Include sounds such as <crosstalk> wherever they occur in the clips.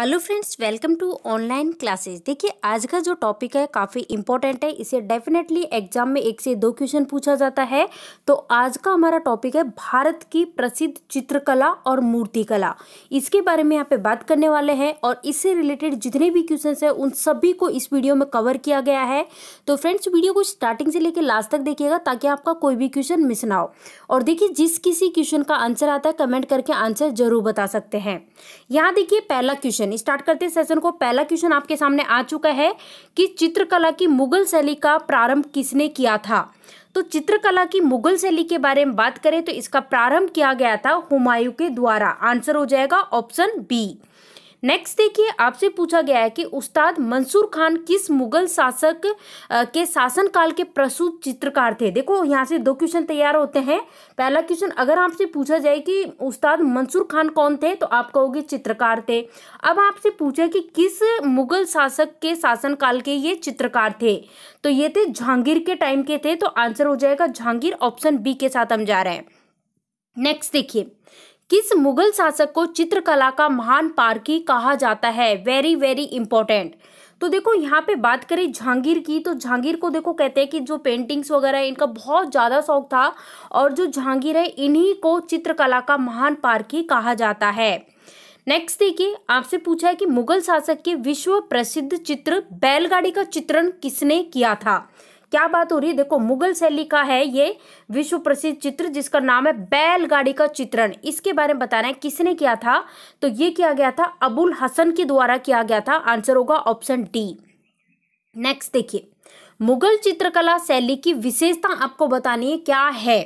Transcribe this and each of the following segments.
hello friends welcome to online classes देखिए आज का जो टॉपिक है काफ़ी इंपॉर्टेंट है इसे डेफिनेटली एग्जाम में एक से दो क्वेश्चन पूछा जाता है तो आज का हमारा टॉपिक है भारत की प्रसिद्ध चित्रकला और मूर्तिकला इसके बारे में यहाँ पे बात करने वाले हैं और इससे रिलेटेड जितने भी क्वेश्चन हैं उन सभी को इस वीडियो में कवर किया गया है तो फ्रेंड्स वीडियो को स्टार्टिंग से लेकर लास्ट तक देखिएगा ताकि आपका कोई भी क्वेश्चन मिस ना हो और देखिए जिस किसी क्वेश्चन का आंसर आता है कमेंट करके आंसर जरूर बता सकते हैं यहाँ देखिए पहला क्वेश्चन सेशन स्टार्ट करते हैं सेशन को पहला क्वेश्चन आपके सामने आ चुका है कि चित्रकला की मुगल शैली का प्रारंभ किसने किया था तो चित्रकला की मुगल शैली के बारे में बात करें तो इसका प्रारंभ किया गया था हुमायूं के द्वारा आंसर हो जाएगा ऑप्शन बी नेक्स्ट देखिए आपसे पूछा गया है कि उस्ताद मंसूर खान किस मुगल शासक के शासनकाल के प्रसूत चित्रकार थे देखो यहाँ से दो क्वेश्चन तैयार होते हैं पहला क्वेश्चन अगर आपसे पूछा जाए कि उस्ताद मंसूर खान कौन थे तो आप कहोगे चित्रकार थे अब आपसे पूछा कि किस मुगल शासक के शासनकाल के ये चित्रकार थे तो ये थे जहांगीर के टाइम के थे तो आंसर हो जाएगा जहांगीर ऑप्शन बी के साथ हम जा रहे हैं नेक्स्ट देखिए किस मुगल शासक को चित्रकला का महान पारकी कहा जाता है वेरी वेरी इंपॉर्टेंट तो देखो यहाँ पे बात करें जहांगीर की तो जहांगीर को देखो कहते हैं कि जो पेंटिंग्स वगैरह है इनका बहुत ज़्यादा शौक था और जो जहांगीर है इन्हीं को चित्रकला का महान पारकी कहा जाता है नेक्स्ट देखिए आपसे पूछा है कि मुगल शासक के विश्व प्रसिद्ध चित्र बैलगाड़ी का चित्रण किसने किया था क्या बात हो रही है देखो मुगल शैली का है ये विश्व प्रसिद्ध चित्र जिसका नाम है बैलगाड़ी का चित्रण इसके बारे में बताना है किसने किया था तो ये किया गया था अबुल हसन के द्वारा किया गया था आंसर होगा ऑप्शन डी नेक्स्ट देखिए मुगल चित्रकला शैली की विशेषता आपको बतानी है क्या है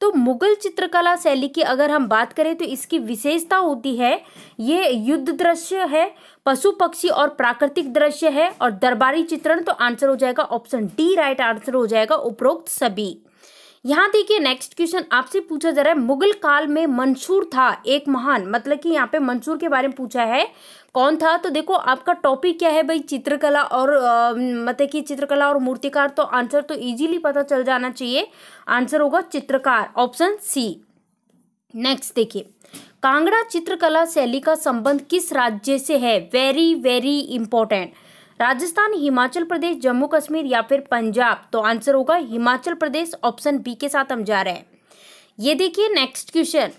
तो मुगल चित्रकला शैली की अगर हम बात करें तो इसकी विशेषता होती है ये युद्ध दृश्य है पशु पक्षी और प्राकृतिक दृश्य है और दरबारी चित्रण तो आंसर हो जाएगा ऑप्शन डी राइट आंसर हो जाएगा उपरोक्त सभी यहाँ देखिए नेक्स्ट क्वेश्चन आपसे पूछा जा रहा है मुगल काल में मंसूर था एक महान मतलब कि यहाँ पे मंसूर के बारे में पूछा है कौन था तो देखो आपका टॉपिक क्या है भाई चित्रकला और मतलब कि चित्रकला और मूर्तिकार तो आंसर तो इजीली पता चल जाना चाहिए आंसर होगा चित्रकार ऑप्शन सी नेक्स्ट देखिए कांगड़ा चित्रकला शैली का संबंध किस राज्य से है very very important Rajasthan Himachal Pradesh Jammu Kashmir या फिर पंजाब तो आंसर होगा हिमाचल प्रदेश ऑप्शन बी के साथ हम जा रहे हैं ये देखिए नेक्स्ट क्वेश्चन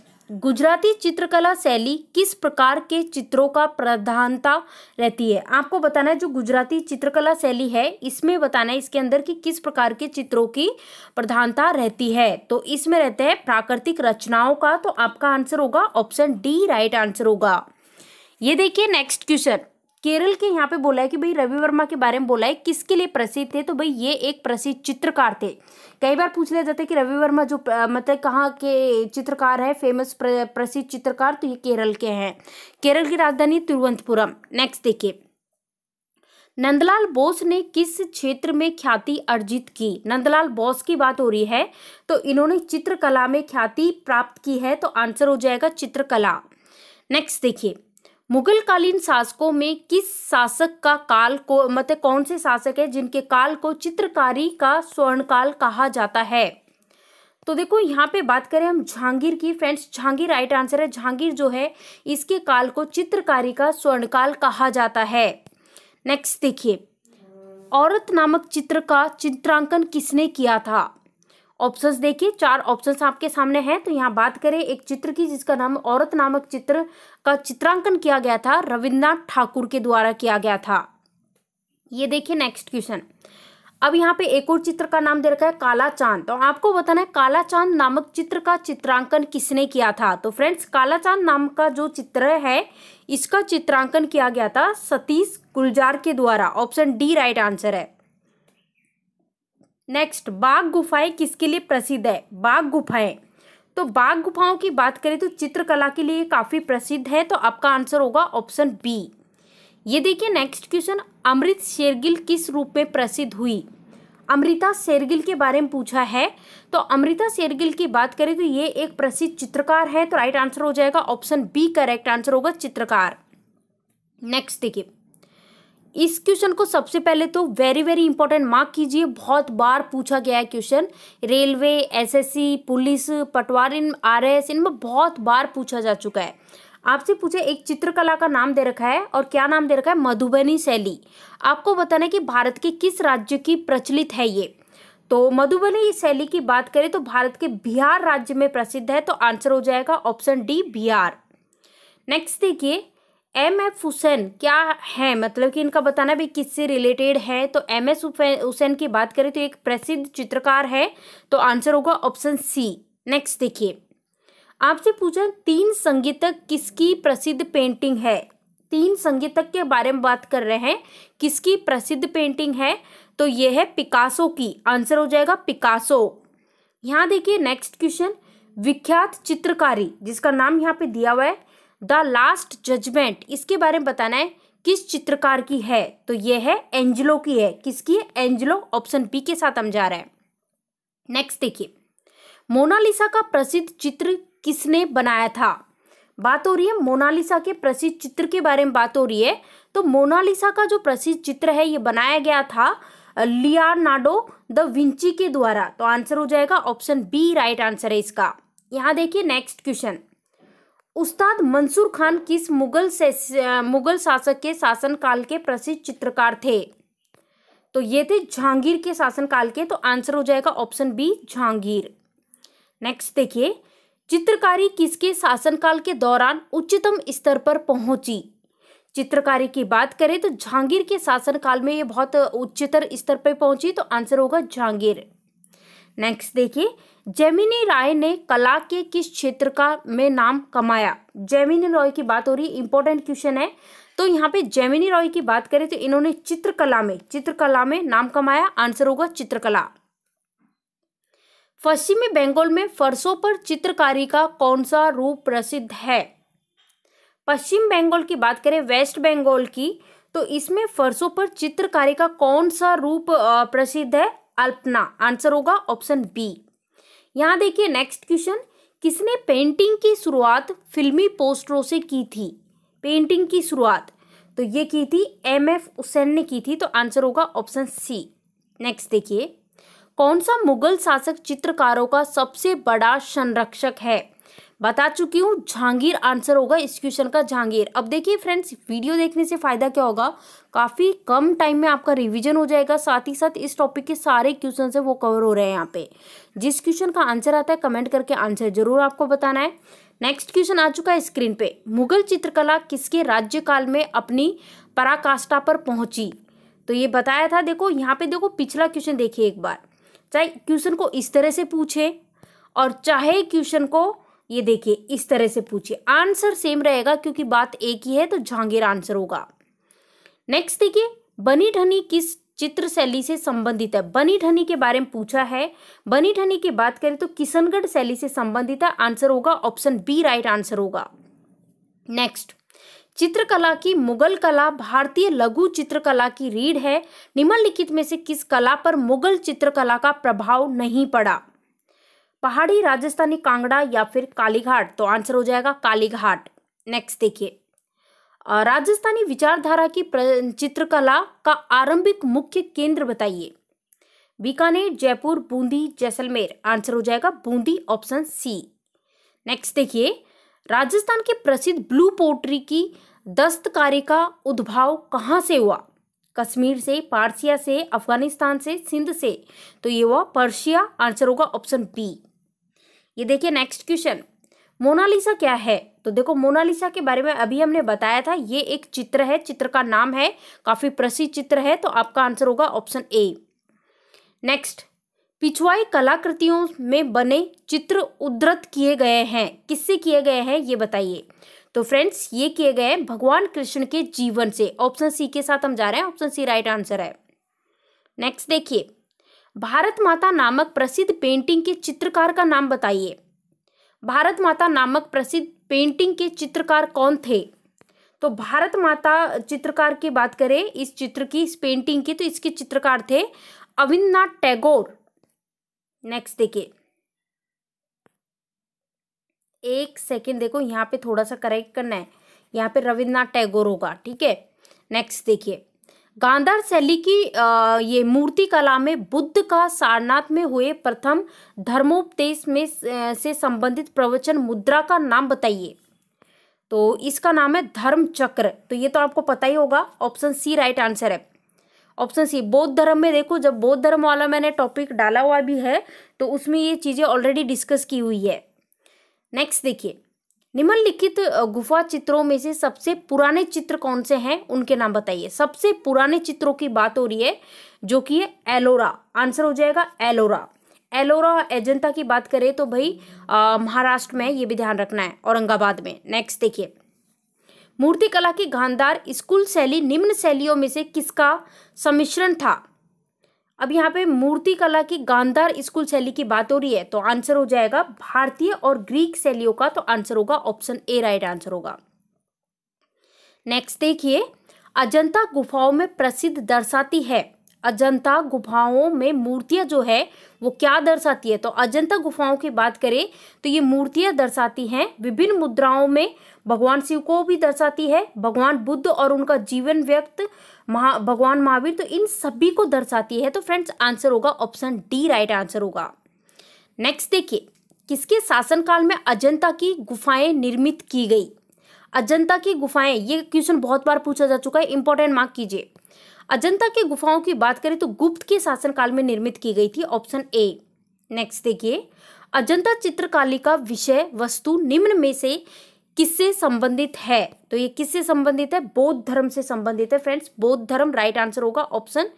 गुजराती चित्रकला शैली किस प्रकार के चित्रों का प्रधानता रहती है आपको बताना है जो गुजराती चित्रकला शैली है इसमें बताना है इसके अंदर कि किस प्रकार के चित्रों की प्रधानता रहती है तो इसमें रहते हैं प्राकृतिक रचनाओं का तो आपका आंसर होगा ऑप्शन डी राइट आंसर होगा ये देखिए नेक्स्ट क्वेश्चन केरल के यहाँ पे बोला है कि भाई रवि वर्मा के बारे में बोला है किसके लिए प्रसिद्ध थे तो भाई ये एक प्रसिद्ध चित्रकार थे कई बार पूछ लिया जाता है कि रवि वर्मा जो मतलब कहाँ के चित्रकार है फेमस प्रसिद्ध चित्रकार तो ये केरल के हैं केरल की राजधानी तिरुवंतपुरम नेक्स्ट देखिए नंदलाल बोस ने किस क्षेत्र में ख्याति अर्जित की नंदलाल बोस की बात हो रही है तो इन्होंने चित्रकला में ख्याति प्राप्त की है तो आंसर हो जाएगा चित्रकला नेक्स्ट देखिए मुगल कालीन शासकों में किस शासक का काल को मतलब कौन से शासक है जिनके काल को चित्रकारी का स्वर्णकाल कहा जाता है तो देखो यहाँ पे बात करें हम जहांगीर की फ्रेंड्स जहांगीर राइट आंसर है जहांगीर जो है इसके काल को चित्रकारी का स्वर्णकाल कहा जाता है नेक्स्ट देखिए औरत नामक चित्र का चित्रांकन किसने किया था ऑप्शंस देखिए चार ऑप्शंस आपके सामने हैं तो यहाँ बात करें एक चित्र की जिसका नाम औरत नामक चित्र का चित्रांकन किया गया था रविन्द्रनाथ ठाकुर के द्वारा किया गया था ये देखिए नेक्स्ट क्वेश्चन अब यहाँ पे एक और चित्र का नाम दे रखा है काला चांद तो आपको बताना है काला चांद नामक चित्र का चित्रांकन किसने किया था तो फ्रेंड्स काला चांद नाम का जो चित्र है इसका चित्रांकन किया गया था सतीश गुलजार के द्वारा ऑप्शन डी राइट आंसर है नेक्स्ट बाघ गुफाएं किसके लिए प्रसिद्ध है बाघ गुफाएं तो बाघ गुफाओं की बात करें तो चित्रकला के लिए काफ़ी प्रसिद्ध है तो आपका आंसर होगा ऑप्शन बी ये देखिए नेक्स्ट क्वेश्चन अमृत शेरगिल किस रूप में प्रसिद्ध हुई अमृता शेरगिल के बारे में पूछा है तो अमृता शेरगिल की बात करें तो ये एक प्रसिद्ध चित्रकार है तो राइट आंसर हो जाएगा ऑप्शन बी करेक्ट आंसर होगा चित्रकार नेक्स्ट देखिए इस क्वेश्चन को सबसे पहले तो वेरी वेरी इंपॉर्टेंट मार्क कीजिए बहुत बार पूछा गया है क्वेश्चन रेलवे एसएससी पुलिस पटवार इन आर इनमें बहुत बार पूछा जा चुका है आपसे पूछे एक चित्रकला का नाम दे रखा है और क्या नाम दे रखा है मधुबनी शैली आपको बताना है कि भारत के किस राज्य की प्रचलित है ये तो मधुबनी शैली की बात करें तो भारत के बिहार राज्य में प्रसिद्ध है तो आंसर हो जाएगा ऑप्शन डी बिहार नेक्स्ट देखिए एम एफ हुसैन क्या है मतलब कि इनका बताना भी किससे रिलेटेड है तो एम एस हुसैन की बात करें तो एक प्रसिद्ध चित्रकार है तो आंसर होगा ऑप्शन सी नेक्स्ट देखिए आपसे पूछा तीन संगीतक किसकी प्रसिद्ध पेंटिंग है तीन संगीतक के बारे में बात कर रहे हैं किसकी प्रसिद्ध पेंटिंग है तो ये है पिकासो की आंसर हो जाएगा पिकासो यहाँ देखिए नेक्स्ट क्वेश्चन विख्यात चित्रकारी जिसका नाम यहाँ पे दिया हुआ है द लास्ट जजमेंट इसके बारे में बताना है किस चित्रकार की है तो ये है एंजलो की है किसकी है एंजलो ऑप्शन बी के साथ हम जा रहे हैं नेक्स्ट देखिए मोनालिसा का प्रसिद्ध चित्र किसने बनाया था बात हो रही है मोनालिसा के प्रसिद्ध चित्र के बारे में बात हो रही है तो मोनालिसा का जो प्रसिद्ध चित्र है ये बनाया गया था लियानाडो द विंची के द्वारा तो आंसर हो जाएगा ऑप्शन बी राइट आंसर है इसका यहाँ देखिए नेक्स्ट क्वेश्चन उस्ताद मंसूर खान किस मुगल से मुगल शासक के शासनकाल के प्रसिद्ध चित्रकार थे तो ये थे जहांगीर के शासनकाल के तो आंसर हो जाएगा ऑप्शन बी जहांगीर नेक्स्ट देखिए चित्रकारी किसके शासनकाल के दौरान उच्चतम स्तर पर पहुंची चित्रकारी की बात करें तो जहांगीर के शासनकाल में ये बहुत उच्चतर स्तर पर पहुंची तो आंसर होगा जहांगीर नेक्स्ट देखिए जेमिनी राय ने कला के किस क्षेत्र का में नाम कमाया जेमिनी रॉय की बात हो रही इंपॉर्टेंट क्वेश्चन है तो यहाँ पे जेमिनी रॉय की बात करें तो इन्होंने चित्रकला में चित्रकला में नाम कमाया आंसर होगा चित्रकला पश्चिमी बंगाल में फरसों पर चित्रकारी का कौन सा रूप प्रसिद्ध है पश्चिम बंगाल की बात करें वेस्ट बंगाल की तो इसमें फरसों पर चित्रकारी का कौन सा रूप प्रसिद्ध है अल्पना आंसर होगा ऑप्शन बी यहाँ देखिए नेक्स्ट क्वेश्चन किसने पेंटिंग की शुरुआत फिल्मी पोस्टरों से की थी पेंटिंग की शुरुआत तो ये की थी एम एफ हुसैन ने की थी तो आंसर होगा ऑप्शन सी नेक्स्ट देखिए कौन सा मुगल शासक चित्रकारों का सबसे बड़ा संरक्षक है बता चुकी हूँ जहांगीर आंसर होगा इस क्वेश्चन का जहांगीर अब देखिए फ्रेंड्स वीडियो देखने से फ़ायदा क्या होगा काफ़ी कम टाइम में आपका रिवीजन हो जाएगा साथ ही साथ इस टॉपिक के सारे क्वेश्चन है वो कवर हो रहे हैं यहाँ पे जिस क्वेश्चन का आंसर आता है कमेंट करके आंसर जरूर आपको बताना है नेक्स्ट क्वेश्चन आ चुका है स्क्रीन पे मुगल चित्रकला किसके राज्यकाल में अपनी पराकाष्ठा पर पहुंची तो ये बताया था देखो यहाँ पे देखो पिछला क्वेश्चन देखिए एक बार चाहे क्वेश्चन को इस तरह से पूछे और चाहे क्वेश्चन को ये देखिए इस तरह से पूछिए आंसर सेम रहेगा क्योंकि बात एक ही है तो जहांगीर आंसर होगा नेक्स्ट देखिए बनी ढनी किस चित्र शैली से संबंधित है बनी ढनी के बारे में पूछा है बनी ढनी की बात करें तो किशनगढ़ शैली से संबंधित है आंसर होगा ऑप्शन बी राइट आंसर होगा नेक्स्ट चित्रकला की मुगल कला भारतीय लघु चित्रकला की रीढ़ है निम्नलिखित में से किस कला पर मुगल चित्रकला का प्रभाव नहीं पड़ा पहाड़ी राजस्थानी कांगड़ा या फिर कालीघाट तो आंसर हो जाएगा कालीघाट नेक्स्ट देखिए राजस्थानी विचारधारा की चित्रकला का आरंभिक मुख्य केंद्र बताइए बीकानेर जयपुर बूंदी जैसलमेर आंसर हो जाएगा बूंदी ऑप्शन सी नेक्स्ट देखिए राजस्थान के प्रसिद्ध ब्लू पोट्री की दस्तकारी का उद्भव कहाँ से हुआ कश्मीर से पारसिया से अफगानिस्तान से सिंध से तो ये हुआ पर्शिया आंसर होगा ऑप्शन बी ये देखिए नेक्स्ट क्वेश्चन मोनालिसा क्या है तो देखो मोनालिसा के बारे में अभी हमने बताया था ये एक चित्र है चित्र का नाम है काफ़ी प्रसिद्ध चित्र है तो आपका आंसर होगा ऑप्शन ए नेक्स्ट पिछुआई कलाकृतियों में बने चित्र उद्धृत किए गए हैं किससे किए गए हैं ये बताइए तो फ्रेंड्स ये किए गए हैं भगवान कृष्ण के जीवन से ऑप्शन सी के साथ हम जा रहे हैं ऑप्शन सी राइट आंसर है नेक्स्ट देखिए भारत माता नामक प्रसिद्ध पेंटिंग के चित्रकार का नाम बताइए भारत माता नामक प्रसिद्ध पेंटिंग के चित्रकार कौन थे तो भारत माता चित्रकार की बात करें इस चित्र की इस पेंटिंग की तो इसके चित्रकार थे अविंद्रनाथ टैगोर नेक्स्ट देखिए एक सेकेंड देखो यहाँ पे थोड़ा सा करेक्ट करना है यहाँ पे रविन्द्रनाथ टैगोर होगा ठीक है नेक्स्ट देखिए गांधार शैली की ये मूर्ति कला में बुद्ध का सारनाथ में हुए प्रथम धर्मोपदेश में से संबंधित प्रवचन मुद्रा का नाम बताइए तो इसका नाम है धर्म चक्र तो ये तो आपको पता ही होगा ऑप्शन सी राइट आंसर है ऑप्शन सी बौद्ध धर्म में देखो जब बौद्ध धर्म वाला मैंने टॉपिक डाला हुआ भी है तो उसमें ये चीज़ें ऑलरेडी डिस्कस की हुई है नेक्स्ट देखिए निम्नलिखित गुफा चित्रों में से सबसे पुराने चित्र कौन से हैं उनके नाम बताइए सबसे पुराने चित्रों की बात हो रही है जो कि है एलोरा आंसर हो जाएगा एलोरा एलोरा एजेंटा की बात करें तो भाई महाराष्ट्र में ये भी ध्यान रखना है औरंगाबाद में नेक्स्ट देखिए मूर्तिकला की गांधार स्कूल शैली निम्न शैलियों में से किसका सम्मिश्रण था अब यहाँ पे मूर्ति कला की गांधार स्कूल शैली की बात हो रही है तो आंसर हो जाएगा भारतीय और ग्रीक शैलियों का तो आंसर होगा ऑप्शन ए राइट आंसर होगा नेक्स्ट देखिए अजंता गुफाओं में प्रसिद्ध दर्शाती है अजंता गुफाओं में मूर्तियां जो है वो क्या दर्शाती है तो अजंता गुफाओं की बात करें तो ये मूर्तियां दर्शाती हैं विभिन्न मुद्राओं में भगवान शिव को भी दर्शाती है भगवान बुद्ध और उनका जीवन व्यक्त महा भगवान महावीर तो इन सभी को दर्शाती है तो फ्रेंड्स आंसर होगा ऑप्शन डी राइट आंसर होगा नेक्स्ट देखिए किसके शासनकाल में अजंता की गुफाएं निर्मित की गई अजंता की गुफाएं ये क्वेश्चन बहुत बार पूछा जा चुका है इंपॉर्टेंट मार्क कीजिए अजंता की गुफाओं की बात करें तो गुप्त के शासनकाल में निर्मित की गई थी ऑप्शन ए नेक्स्ट देखिए अजंता चित्रकाली का विषय वस्तु निम्न में से किससे संबंधित है तो ये किससे संबंधित है बौद्ध धर्म से संबंधित है फ्रेंड्स बौद्ध धर्म राइट आंसर होगा ऑप्शन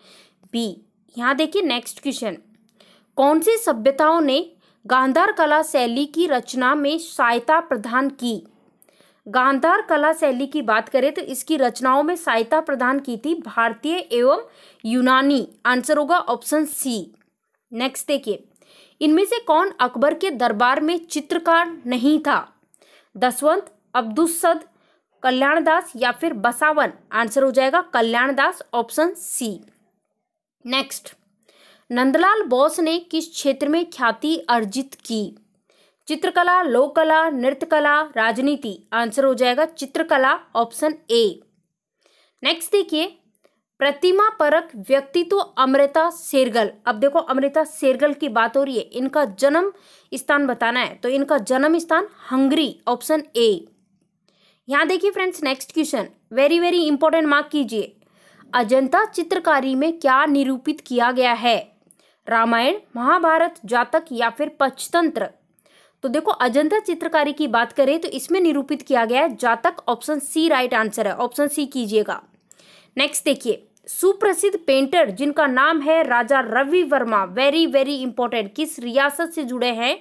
बी यहाँ देखिए नेक्स्ट क्वेश्चन कौन सी सभ्यताओं ने गांधार कला शैली की रचना में सहायता प्रदान की गांधार कला शैली की बात करें तो इसकी रचनाओं में सहायता प्रदान की थी भारतीय एवं यूनानी आंसर होगा ऑप्शन सी नेक्स्ट देखिए इनमें से कौन अकबर के दरबार में चित्रकार नहीं था दसवंत अब्दुसद कल्याण दास या फिर बसावन आंसर हो जाएगा Kalyan Das option C next Nandlal Bose ने किस क्षेत्र में ख्याति अर्जित की चित्रकला लोक कला नृत्य कला राजनीति आंसर हो जाएगा चित्रकला ऑप्शन ए नेक्स्ट देखिए प्रतिमा परक व्यक्तित्व तो अमृता शेरगल अब देखो अमृता शेरगल की बात हो रही है इनका जन्म स्थान बताना है तो इनका जन्म स्थान हंगरी ऑप्शन ए यहाँ देखिए friends next question very very important mark कीजिए अजंता चित्रकारी में क्या निरूपित किया गया है रामायण महाभारत जातक या फिर पंचतंत्र तो देखो अजंता चित्रकारी की बात करें तो इसमें निरूपित किया गया है Jataka option C right answer है ऑप्शन सी कीजिएगा नेक्स्ट देखिए सुप्रसिद्ध पेंटर जिनका नाम है Raja Ravi Varma very very important किस रियासत से जुड़े हैं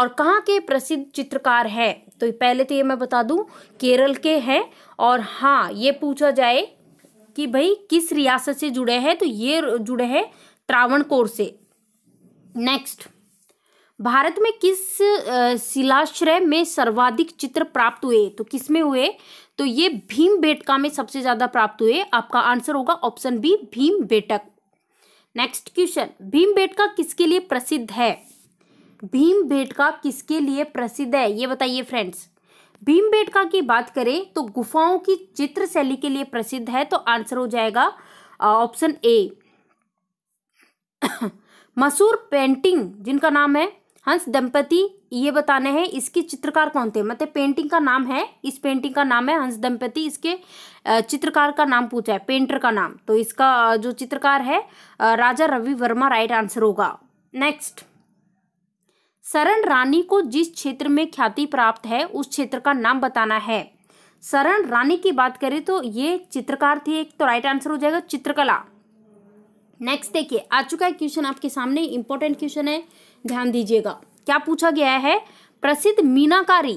और कहाँ के प्रसिद्ध चित्रकार हैं तो पहले तो ये मैं बता दूँ केरल के हैं और हाँ ये पूछा जाए कि भाई किस रियासत से जुड़े हैं तो ये जुड़े हैं त्रावणकोर से नेक्स्ट भारत में किस शिलाश्रय में सर्वाधिक चित्र प्राप्त हुए तो किस में हुए तो ये भीम बेटका में सबसे ज़्यादा प्राप्त हुए आपका आंसर होगा option B Bhimbetka next question Bhimbetka किसके लिए प्रसिद्ध है भीम बेटका किसके लिए प्रसिद्ध है ये बताइए फ्रेंड्स भीम बेटका की बात करें तो गुफाओं की चित्र शैली के लिए प्रसिद्ध है तो आंसर हो जाएगा ऑप्शन ए <coughs> मशहूर पेंटिंग जिनका नाम है हंस दंपति ये बताना है इसके चित्रकार कौन थे मतलब पेंटिंग का नाम है इस पेंटिंग का नाम है हंस दंपति इसके चित्रकार का नाम पूछा है पेंटर का नाम तो इसका जो चित्रकार है राजा रवि वर्मा राइट आंसर होगा नेक्स्ट शरण रानी को जिस क्षेत्र में ख्याति प्राप्त है उस क्षेत्र का नाम बताना है शरण रानी की बात करें तो ये चित्रकार थे एक तो राइट आंसर हो जाएगा चित्रकला नेक्स्ट देखिए आ चुका है क्वेश्चन आपके सामने इंपॉर्टेंट क्वेश्चन है ध्यान दीजिएगा क्या पूछा गया है प्रसिद्ध मीनाकारी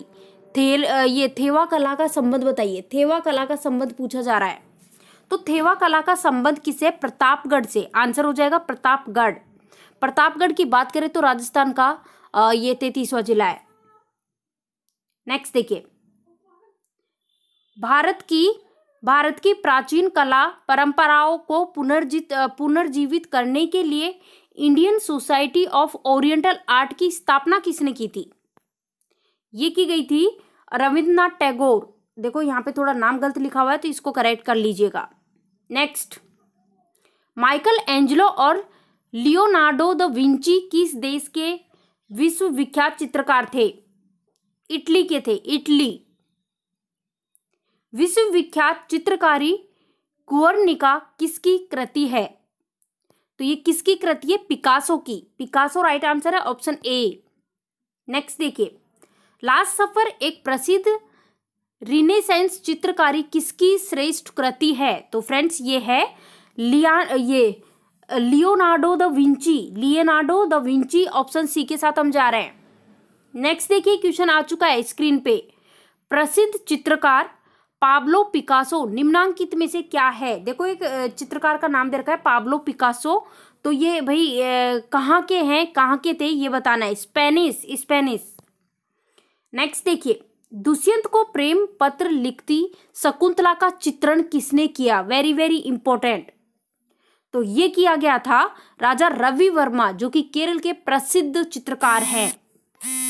थेल ये थेवा कला का संबंध बताइए थेवा कला का संबंध पूछा जा रहा है तो थेवा कला का संबंध किसे प्रतापगढ़ से आंसर हो जाएगा प्रतापगढ़ प्रतापगढ़ की बात करें तो राजस्थान का ये तैतीसवा जिला है नेक्स्ट देखिए भारत की भारत की प्राचीन कला परंपराओं को पुनर्जित पुनर्जीवित करने के लिए Indian Society of Oriental Art की स्थापना किसने की थी ये की गई थी रविंद्रनाथ टैगोर देखो यहाँ पे थोड़ा नाम गलत लिखा हुआ है तो इसको करेक्ट कर लीजिएगा नेक्स्ट माइकल एंजलो और लियोनार्डो द विंची किस देश के विश्वविख्यात चित्रकार थे इटली के थे इटली विश्वविख्यात चित्रकारी कुअर्निका किसकी कृति है तो ये किसकी कृति है पिकासो की पिकासो राइट आंसर है ऑप्शन ए नेक्स्ट देखिए लास्ट सफर एक प्रसिद्ध रिनेसेंस चित्रकारी किसकी श्रेष्ठ कृति है तो फ्रेंड्स ये है लिया ये Leonardo da Vinci Leonardo da Vinci option C के साथ हम जा रहे हैं नेक्स्ट देखिए क्वेश्चन आ चुका है स्क्रीन पे प्रसिद्ध चित्रकार पाब्लो पिकासो निम्नांकित में से क्या है देखो एक चित्रकार का नाम दे रखा है पाब्लो पिकासो तो ये भाई कहाँ के हैं कहाँ के थे ये बताना है स्पेनिश स्पेनिश नेक्स्ट देखिए दुष्यंत को प्रेम पत्र लिखती शकुंतला का चित्रण किसने किया वेरी वेरी इंपॉर्टेंट तो ये किया गया था राजा रवि वर्मा जो कि केरल के प्रसिद्ध चित्रकार हैं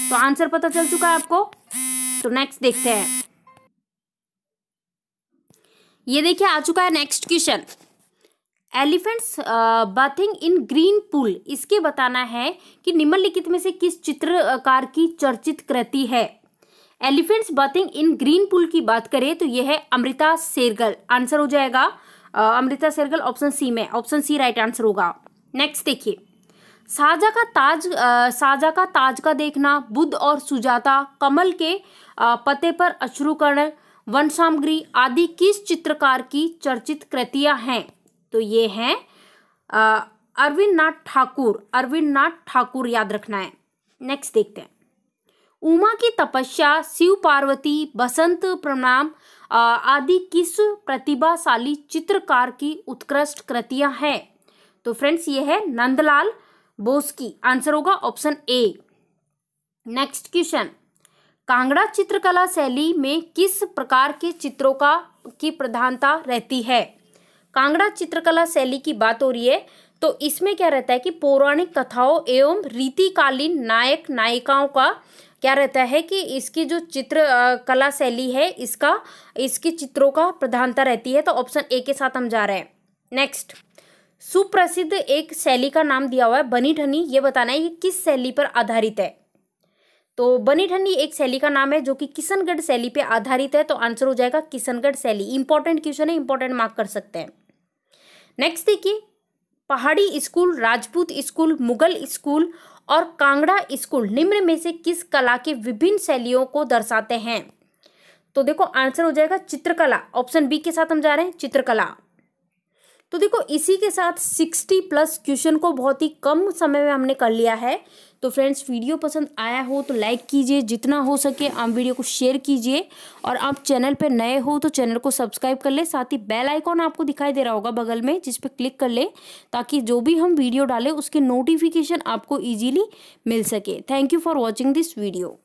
तो आंसर पता चल चुका है आपको तो नेक्स्ट देखते हैं ये देखिए आ चुका है next question elephants bathing in green pool इसके बताना है कि निम्नलिखित में से किस चित्रकार की चर्चित कृति है elephants bathing in green pool की बात करें तो यह है अमृता सेरगल आंसर हो जाएगा uh, Amrita Shergil option C में ऑप्शन सी राइट आंसर होगा नेक्स्ट देखिए साजा का ताज uh, साजा का ताज का देखना बुद्ध और सुजाता कमल के uh, पते पर अश्रुकर्ण वन सामग्री आदि किस चित्रकार की चर्चित कृतियां हैं तो ये हैं अरविंद नाथ ठाकुर अरविंद नाथ ठाकुर याद रखना है नेक्स्ट देखते हैं उमा की तपस्या शिव पार्वती बसंत प्रणाम आदि किस प्रतिभाशाली चित्रकार की उत्कृष्ट कृतियां हैं तो फ्रेंड्स ये है नंदलाल बोस की आंसर होगा option A next question Kangra चित्रकला शैली में किस प्रकार के चित्रों का की प्रधानता रहती है कांगड़ा चित्रकला शैली की बात हो रही है तो इसमें क्या रहता है कि पौराणिक कथाओं एवं रीतिकालीन नायक नायिकाओं का क्या रहता है कि इसकी जो चित्र कला शैली है इसका इसके चित्रों का प्रधानता रहती है तो ऑप्शन ए के साथ हम जा रहे हैं नेक्स्ट सुप्रसिद्ध एक शैली का नाम दिया हुआ है बनी ठनी ये बताना है ये किस शैली पर आधारित है तो बनी ठंडी एक शैली का नाम है जो कि किशनगढ़ शैली पे आधारित है तो आंसर हो जाएगा किशनगढ़ शैली इंपॉर्टेंट क्वेश्चन है इंपॉर्टेंट मार्क कर सकते हैं नेक्स्ट देखिए Pahari school Rajput school Mughal school और कांगड़ा स्कूल निम्न में से किस कला के विभिन्न शैलियों को दर्शाते हैं तो देखो आंसर हो जाएगा चित्रकला ऑप्शन बी के साथ हम जा रहे हैं चित्रकला तो देखो इसी के साथ सिक्सटी प्लस क्वेश्चन को बहुत ही कम समय में हमने कर लिया है तो फ्रेंड्स वीडियो पसंद आया हो तो लाइक कीजिए जितना हो सके आप वीडियो को शेयर कीजिए और आप चैनल पर नए हो तो चैनल को सब्सक्राइब कर लें साथ ही बेल आइकॉन आपको दिखाई दे रहा होगा बगल में जिस पर क्लिक कर ले ताकि जो भी हम वीडियो डालें उसके नोटिफिकेशन आपको ईजिली मिल सके thank you for watching this video